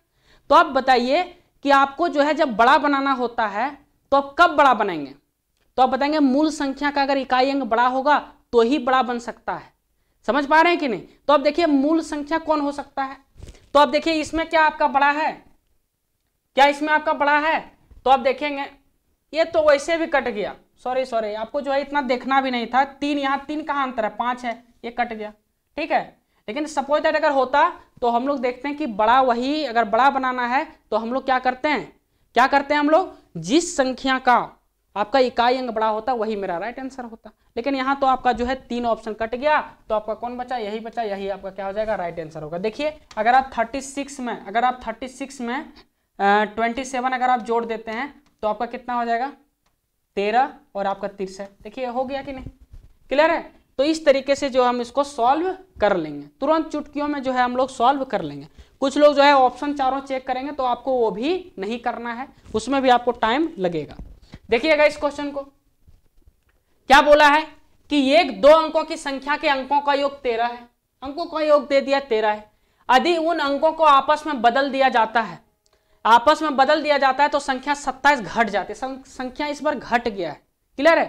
तो आप बताइए कि आपको जो है जब बड़ा बनाना होता है तो आप कब बड़ा बनाएंगे तो आप बताएंगे मूल संख्या का अगर इकाई अंक बड़ा होगा तो ही बड़ा बन सकता है समझ पा रहे हैं कि नहीं तो आप देखिए मूल संख्या कौन हो सकता है तो आप देखिए इसमें क्या आपका बड़ा है क्या इसमें आपका बड़ा है तो आप देखेंगे ये तो वैसे भी कट गया सॉरी सॉरी आपको जो है इतना देखना भी नहीं था तीन यहां तीन कहां अंतर है पांच है ये कट गया ठीक है लेकिन सपोज दैट अगर होता तो हम लोग देखते हैं कि बड़ा वही अगर बड़ा बनाना है तो हम लोग क्या करते हैं क्या करते हैं हम लोग जिस संख्या का आपका इकाई अंग बड़ा होता वही मेरा राइट आंसर होता लेकिन यहाँ तो आपका जो है तीन ऑप्शन कट गया तो आपका कौन बचा यही बचा यही आपका क्या हो जाएगा राइट आंसर होगा देखिए अगर आप 36 में अगर आप 36 में ट्वेंटी सेवन अगर आप जोड़ देते हैं तो आपका कितना हो जाएगा तेरह और आपका तिरसठ देखिए हो गया कि नहीं क्लियर है तो इस तरीके से जो हम इसको सॉल्व कर लेंगे तुरंत चुटकियों में जो है हम लोग सॉल्व कर लेंगे कुछ लोग जो है ऑप्शन चारों चेक करेंगे तो आपको वो भी नहीं करना है उसमें भी आपको टाइम लगेगा देखिएगा इस क्वेश्चन को क्या बोला है कि एक दो अंकों की संख्या के अंकों का योग तेरह है अंकों का योग दे दिया तेरह है यदि उन अंकों को आपस में बदल दिया जाता है आपस में बदल दिया जाता है तो संख्या सत्ताईस घट जाती है संख्या इस बार घट गया है क्लियर है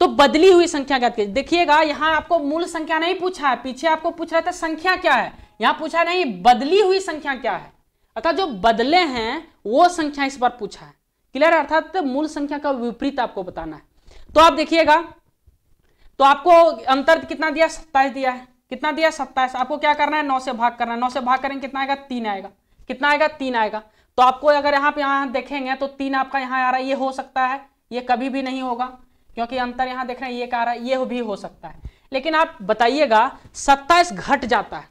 तो बदली हुई संख्या क्या देखिएगा यहां आपको मूल संख्या नहीं पूछा है पीछे आपको पूछ रहा था संख्या क्या है यहां पूछा नहीं बदली हुई संख्या क्या है अर्थात जो बदले हैं वो संख्या इस बार पूछा है क्लियर अर्थात मूल संख्या का विपरीत आपको बताना है तो आप देखिएगा तो आपको अंतर कितना दिया सत्ताईस दिया है कितना दिया सत्ताईस आपको क्या करना है नौ से भाग करना है नौ से भाग करेंगे कितना आएगा तीन आएगा कितना आएगा तीन आएगा तो आपको अगर यहाँ पे यहाँ देखेंगे तो तीन आपका यहाँ आ रहा है ये हो सकता है ये कभी भी नहीं होगा क्योंकि अंतर यहाँ देख रहे हैं ये क्या आ रहा है ये भी हो सकता है लेकिन आप बताइएगा सत्ताईस घट जाता है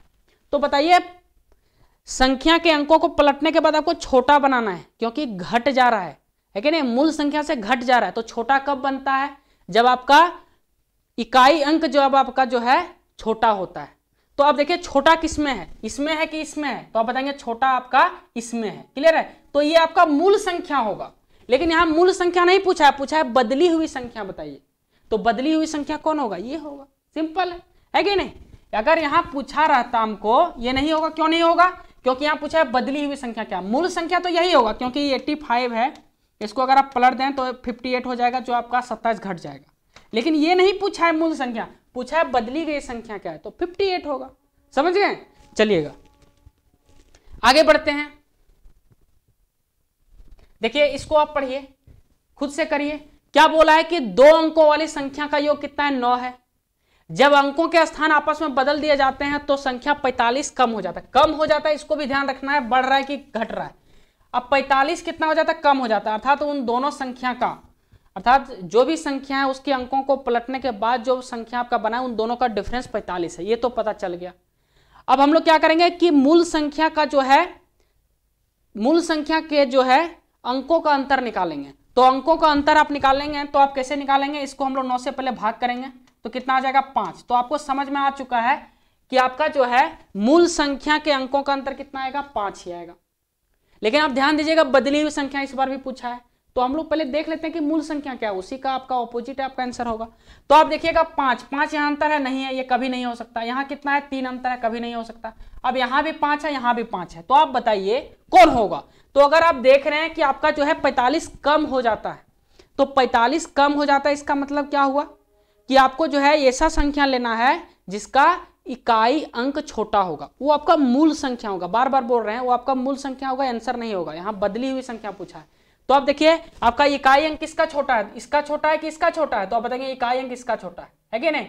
तो बताइए संख्या के अंकों को पलटने के बाद आपको छोटा बनाना है क्योंकि घट जा रहा है है कि नहीं मूल संख्या से घट जा रहा है तो छोटा कब बनता है जब आपका इकाई अंक अब आपका जो है छोटा होता है तो आप देखिए छोटा किसमें है इसमें है कि इसमें है तो आप बताएंगे छोटा आपका इसमें है क्लियर है तो ये आपका मूल संख्या होगा लेकिन यहां मूल संख्या नहीं पूछा है पूछा है बदली हुई संख्या बताइए तो बदली हुई संख्या कौन होगा ये होगा सिंपल है है कि नहीं अगर यहाँ पूछा रहता हमको ये नहीं होगा क्यों नहीं होगा क्योंकि यहाँ पूछा है बदली हुई संख्या क्या मूल संख्या तो यही होगा क्योंकि एट्टी फाइव है इसको अगर आप पलट दें तो 58 हो जाएगा जो आपका 27 घट जाएगा लेकिन ये नहीं पूछा है मूल संख्या पूछा है बदली गई संख्या क्या है तो 58 होगा समझ गए चलिएगा आगे बढ़ते हैं देखिए इसको आप पढ़िए खुद से करिए क्या बोला है कि दो अंकों वाली संख्या का योग कितना है नौ है जब अंकों के स्थान आपस में बदल दिए जाते हैं तो संख्या 45 कम हो जाता है कम हो जाता है इसको भी ध्यान रखना है बढ़ रहा है कि घट रहा है अब 45 कितना हो जाता है कम हो जाता है अर्थात तो उन दोनों संख्या का अर्थात जो भी संख्या है उसके अंकों को पलटने के बाद जो संख्या आपका बना है उन दोनों का डिफरेंस 45 है ये तो पता चल गया अब हम लोग क्या करेंगे कि मूल संख्या का जो है मूल संख्या के जो है अंकों का अंतर निकालेंगे तो अंकों का अंतर आप निकालेंगे तो आप कैसे निकालेंगे इसको हम लोग नौ से पहले भाग करेंगे तो कितना आ जाएगा पांच तो आपको समझ में आ चुका है कि आपका जो है मूल संख्या के अंकों का अंतर कितना आएगा पांच ही आएगा लेकिन आप ध्यान दीजिएगा बदली हुई संख्या इस बार भी पूछा है तो हम लोग पहले देख लेते हैं कि मूल संख्या क्या है उसी का आपका ऑपोजिट आपका आंसर होगा तो आप देखिएगा पांच पांच यहां अंतर है नहीं है ये कभी नहीं हो सकता यहां कितना है तीन अंतर है कभी नहीं हो सकता अब यहाँ भी पांच है यहाँ भी पांच है तो आप बताइए कौन होगा तो अगर आप देख रहे हैं कि आपका जो है पैंतालीस कम हो जाता है तो पैंतालीस कम हो जाता है इसका मतलब क्या हुआ कि आपको जो है ऐसा संख्या लेना है जिसका इकाई अंक छोटा होगा वो आपका मूल संख्या होगा बार बार बोल रहे हैं वो आपका मूल संख्या होगा आंसर नहीं होगा यहाँ बदली हुई संख्या पूछा है तो आप देखिए आपका इकाई अंक किसका छोटा है इसका छोटा है कि इसका छोटा है तो आप बताएंगे इकाई अंक किसका छोटा है है कि नहीं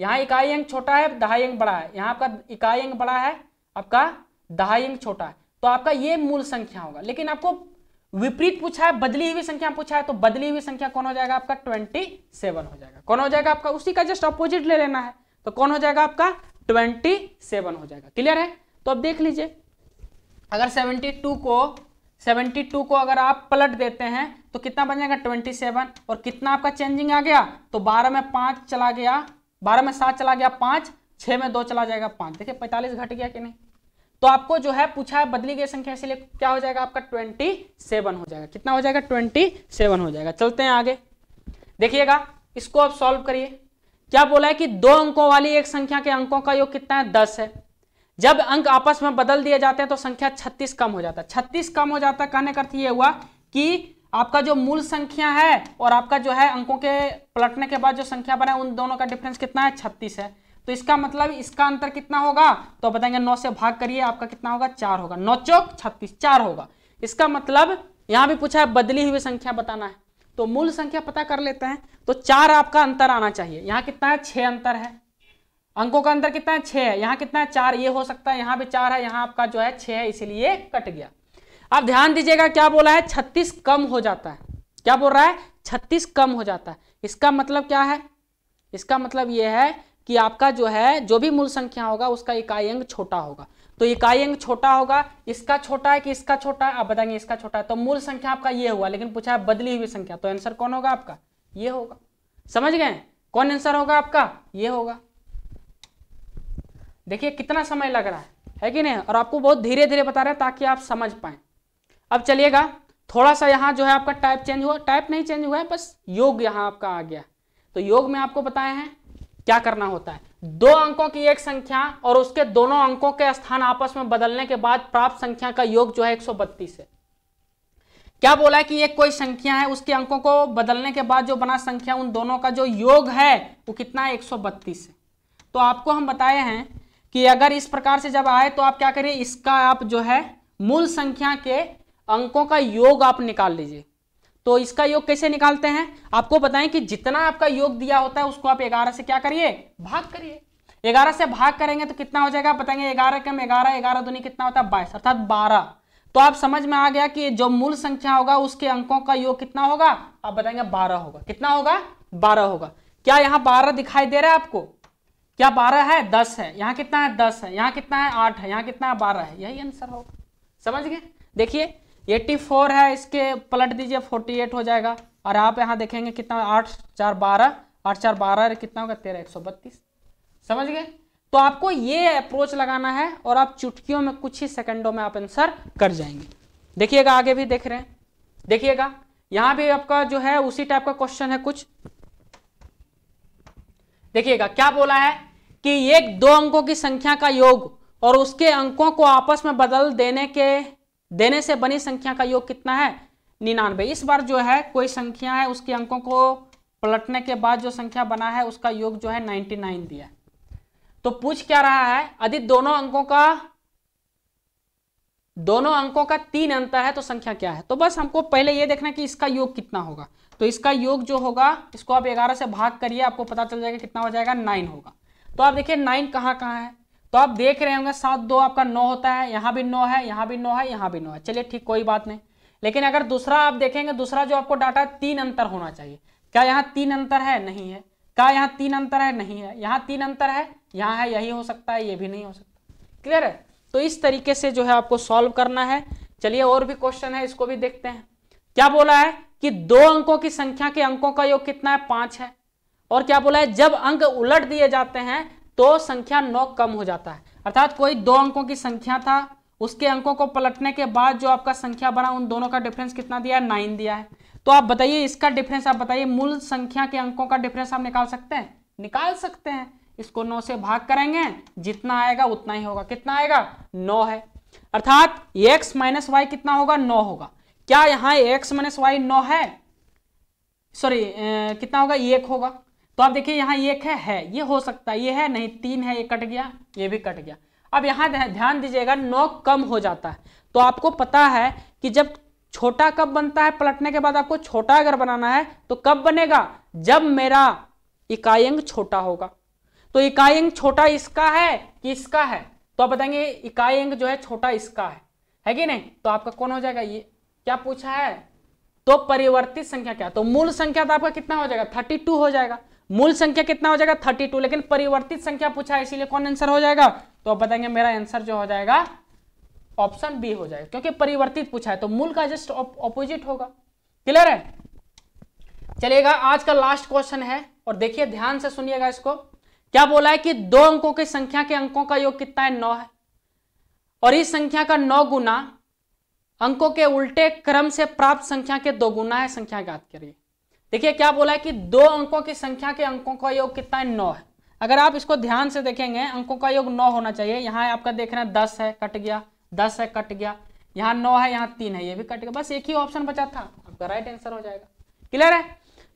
यहाँ इकाई अंक छोटा है दहाई अंक बड़ा है यहाँ आपका इकाई अंक बड़ा है आपका दहाई अंक छोटा है तो आपका ये मूल संख्या होगा लेकिन आपको विपरीत पूछा है बदली हुई संख्या पूछा है तो बदली हुई संख्या कौन हो जाएगा आपका ट्वेंटी सेवन हो जाएगा कौन हो जाएगा आपका उसी का जस्ट अपोजिट ले लेना है तो कौन हो जाएगा आपका ट्वेंटी सेवन हो जाएगा क्लियर है तो अब देख लीजिए अगर सेवेंटी टू को सेवेंटी टू को अगर आप पलट देते हैं तो कितना बन जाएगा ट्वेंटी सेवन और कितना आपका चेंजिंग आ गया तो बारह में पांच चला गया बारह में सात चला गया पांच छह में दो चला जाएगा पांच देखिए पैंतालीस घट गया कि नहीं तो आपको जो है पूछा है बदली गई संख्या इसलिए क्या हो जाएगा आपका ट्वेंटी सेवन हो जाएगा कितना हो जाएगा ट्वेंटी सेवन हो जाएगा चलते हैं आगे देखिएगा इसको आप सॉल्व करिए क्या बोला है कि दो अंकों वाली एक संख्या के अंकों का योग कितना है दस है जब अंक आपस में बदल दिए जाते हैं तो संख्या छत्तीस कम हो जाता है छत्तीस कम हो जाता है कहने का अर्थ यह हुआ कि आपका जो मूल संख्या है और आपका जो है अंकों के पलटने के बाद जो संख्या बना है उन दोनों का डिफरेंस कितना है छत्तीस है तो इसका मतलब इसका अंतर कितना होगा तो बताएंगे नौ से भाग करिए आपका कितना होगा चार होगा नौ चौक छत्तीस चार होगा इसका मतलब यहां भी पूछा है बदली हुई संख्या बताना है तो मूल संख्या पता कर लेते हैं तो चार आपका अंतर आना चाहिए यहाँ कितना है छह अंतर है अंकों का अंतर कितना है छह है यहाँ कितना है चार ये हो सकता है यहाँ भी चार है यहाँ आपका जो है छह है इसीलिए कट गया अब ध्यान दीजिएगा क्या बोला है छत्तीस कम हो जाता है क्या बोल रहा है छत्तीस कम हो जाता है इसका मतलब क्या है इसका मतलब यह है कि आपका जो है जो भी मूल संख्या होगा उसका इकाई अंक छोटा होगा तो इकाई छोटा होगा इसका छोटा है कि इसका छोटा है आप बताएंगे इसका छोटा है तो मूल संख्या आपका ये हुआ लेकिन पूछा है बदली हुई संख्या तो आंसर कौन होगा आपका ये होगा समझ गए कौन आंसर होगा आपका ये होगा देखिए कितना समय लग रहा है है कि नहीं और आपको बहुत धीरे धीरे बता रहे हैं ताकि आप समझ पाए अब चलिएगा थोड़ा सा यहाँ जो है आपका टाइप चेंज हुआ टाइप नहीं चेंज हुआ है बस योग यहाँ आपका आ गया तो योग में आपको बताए हैं क्या करना होता है दो अंकों की एक संख्या और उसके दोनों अंकों के स्थान आपस में बदलने के बाद प्राप्त संख्या का योग जो है एक है क्या बोला है कि एक कोई संख्या है उसके अंकों को बदलने के बाद जो बना संख्या उन दोनों का जो योग है वो कितना है एक है तो आपको हम बताए हैं कि अगर इस प्रकार से जब आए तो आप क्या करिए इसका आप जो है मूल संख्या के अंकों का योग आप निकाल लीजिए तो इसका योग कैसे निकालते हैं आपको बताएं कि जितना आपका योग दिया होता है उसको आप ग्यारह से क्या करिए भाग करिए ग्यारह से भाग करेंगे तो कितना हो जाएगा बताएंगे ग्यारह कम ग्यारह ग्यारह दूनी कितना होता है बाईस अर्थात बारह तो आप समझ में आ गया कि जो मूल संख्या होगा उसके अंकों का योग कितना होगा आप बताएंगे बारह होगा कितना होगा बारह होगा क्या यहाँ बारह दिखाई दे रहा है आपको क्या बारह है दस है यहाँ कितना है दस है यहाँ कितना है आठ है यहाँ कितना है बारह है यही आंसर होगा समझ गए देखिए एट्टी फोर है इसके पलट दीजिए फोर्टी एट हो जाएगा और आप यहाँ देखेंगे कितना आठ चार बारह आठ चार बारह कितना होगा तेरह एक सौ बत्तीस समझ गए तो आपको ये अप्रोच लगाना है और आप चुटकियों में कुछ ही सेकंडों में आप आंसर कर जाएंगे देखिएगा आगे भी देख रहे हैं देखिएगा यहाँ भी आपका जो है उसी टाइप का क्वेश्चन है कुछ देखिएगा क्या बोला है कि एक दो अंकों की संख्या का योग और उसके अंकों को आपस में बदल देने के देने से बनी संख्या का योग कितना है निन्यानवे इस बार जो है कोई संख्या है उसके अंकों को पलटने के बाद जो संख्या बना है उसका योग जो है 99 दिया तो पूछ क्या रहा है यदि दोनों अंकों का दोनों अंकों का तीन अंत है तो संख्या क्या है तो बस हमको पहले यह देखना कि इसका योग कितना होगा तो इसका योग जो होगा इसको आप ग्यारह से भाग करिए आपको पता चल जाएगा कितना हो जाएगा नाइन होगा तो आप देखिए नाइन कहां कहां है तो आप देख रहे होंगे सात दो आपका नौ होता है यहाँ भी नौ है यहाँ भी नौ है यहाँ भी नौ है चलिए ठीक कोई बात नहीं लेकिन अगर दूसरा आप देखेंगे दूसरा जो आपको डाटा है तीन अंतर होना चाहिए क्या यहाँ तीन अंतर है नहीं है क्या यहाँ तीन अंतर है नहीं है यहाँ तीन अंतर है यहाँ है यही हो सकता है ये भी नहीं हो सकता क्लियर है तो इस तरीके से जो है आपको सॉल्व करना है चलिए और भी क्वेश्चन है इसको भी देखते हैं क्या बोला है कि दो अंकों की संख्या के अंकों का योग कितना है पांच है और क्या बोला है जब अंक उलट दिए जाते हैं तो संख्या नौ कम हो जाता है अर्थात कोई दो अंकों की संख्या था उसके अंकों को पलटने के बाद जो आपका संख्या बना उन दोनों का डिफरेंस कितना दिया है नाइन दिया है तो आप बताइए इसका डिफरेंस आप बताइए मूल संख्या के अंकों का डिफरेंस आप निकाल सकते हैं निकाल सकते हैं इसको नौ से भाग करेंगे जितना आएगा उतना ही होगा कितना आएगा नौ है अर्थात एक्स माइनस वाई कितना होगा नौ होगा क्या यहां एक्स माइनस वाई नौ है सॉरी कितना होगा एक होगा तो आप देखिए यहाँ एक है है ये हो सकता है ये है नहीं तीन है ये कट गया ये भी कट गया अब यहाँ ध्यान दीजिएगा नौ कम हो जाता है तो आपको पता है कि जब छोटा कब बनता है पलटने के बाद आपको छोटा अगर बनाना है तो कब बनेगा जब मेरा इकायंग छोटा होगा तो इकायंग छोटा इसका है कि इसका है तो आप बताएंगे इकायंग जो है छोटा इसका है है कि नहीं तो आपका कौन हो जाएगा ये क्या पूछा है तो परिवर्तित संख्या क्या तो मूल संख्या तो आपका कितना हो जाएगा थर्टी टू हो जाएगा मूल संख्या कितना हो जाएगा थर्टी टू लेकिन परिवर्तित संख्या पूछा है इसीलिए कौन आंसर हो जाएगा तो आप बताएंगे मेरा आंसर जो हो जाएगा ऑप्शन बी हो जाएगा क्योंकि परिवर्तित पूछा है तो मूल का जस्ट ऑपोजिट होगा क्लियर है चलिएगा आज का लास्ट क्वेश्चन है और देखिए ध्यान से सुनिएगा इसको क्या बोला है कि दो अंकों की संख्या के अंकों का योग कितना है नौ है और इस संख्या का नौ गुना अंकों के उल्टे क्रम से प्राप्त संख्या के दो गुना है संख्या याद करिए देखिए क्या बोला है कि दो अंकों की संख्या के अंकों का योग कितना है नौ है अगर आप इसको ध्यान से देखेंगे अंकों का योग नौ होना चाहिए यहाँ आपका देख रहे हैं दस है कट गया दस है कट गया यहाँ नौ है यहाँ तीन है ये भी कट गया बस एक ही ऑप्शन बचा था आपका राइट आंसर हो जाएगा क्लियर है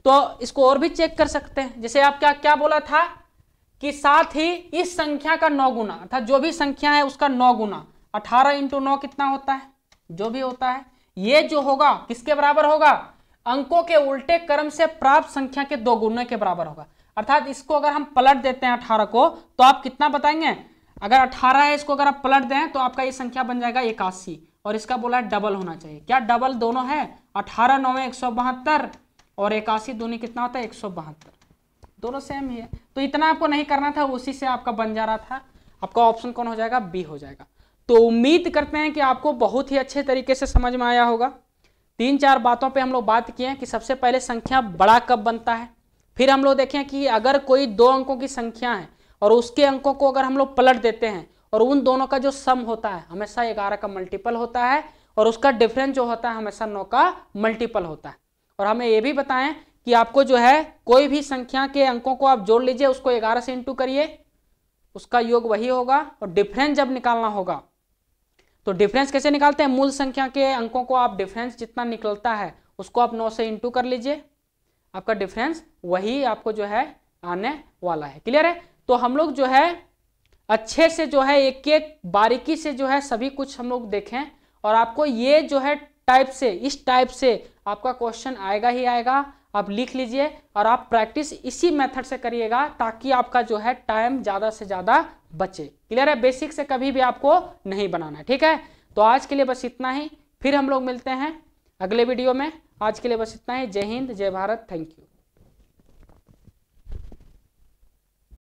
तो इसको और भी चेक कर सकते हैं जैसे आप क्या क्या बोला था कि साथ ही इस संख्या का नौ गुना अर्थात जो भी संख्या है उसका नौ गुना अठारह इंटू नौ कितना होता है जो भी होता है ये जो होगा किसके बराबर होगा अंकों के उल्टे क्रम से प्राप्त संख्या के दो गुना के बराबर होगा अर्थात इसको अगर हम पलट देते हैं अठारह को तो आप कितना बताएंगे अगर अठारह है इसको अगर आप पलट दें तो आपका ये संख्या बन जाएगा इक्यासी और इसका बोला है डबल होना चाहिए क्या डबल दोनों है अठारह नौ एक सौ बहत्तर और इक्यासी दोनों कितना होता है एक सौ बहत्तर दोनों सेम ही है तो इतना आपको नहीं करना था उसी से आपका बन जा रहा था आपका ऑप्शन कौन हो जाएगा बी हो जाएगा तो उम्मीद करते हैं कि आपको बहुत ही अच्छे तरीके से समझ में आया होगा तीन चार बातों पे हम लोग बात किए हैं कि सबसे पहले संख्या बड़ा कब बनता है फिर हम लोग देखें कि अगर कोई दो अंकों की संख्या है और उसके अंकों को अगर हम लोग पलट देते हैं और उन दोनों का जो सम होता है हमेशा ग्यारह का मल्टीपल होता है और उसका डिफरेंस जो होता है हमेशा नौ का मल्टीपल होता है और हमें ये भी बताएं कि आपको जो है कोई भी संख्या के अंकों को आप जोड़ लीजिए उसको ग्यारह से इंटू करिए उसका योग वही होगा और डिफरेंस जब निकालना होगा तो डिफरेंस कैसे निकालते हैं मूल संख्या के अंकों को आप डिफरेंस जितना निकलता है उसको आप नौ से इंटू कर लीजिए आपका डिफरेंस वही आपको जो है आने वाला है क्लियर है तो हम लोग जो है अच्छे से जो है एक एक बारीकी से जो है सभी कुछ हम लोग देखें और आपको ये जो है टाइप से इस टाइप से आपका क्वेश्चन आएगा ही आएगा आप लिख लीजिए और आप प्रैक्टिस इसी मेथड से करिएगा ताकि आपका जो है टाइम ज़्यादा से ज़्यादा बचे क्लियर है बेसिक से कभी भी आपको नहीं बनाना ठीक है तो आज के लिए बस इतना ही फिर हम लोग मिलते हैं अगले वीडियो में आज के लिए बस इतना ही जय हिंद जय भारत थैंक यू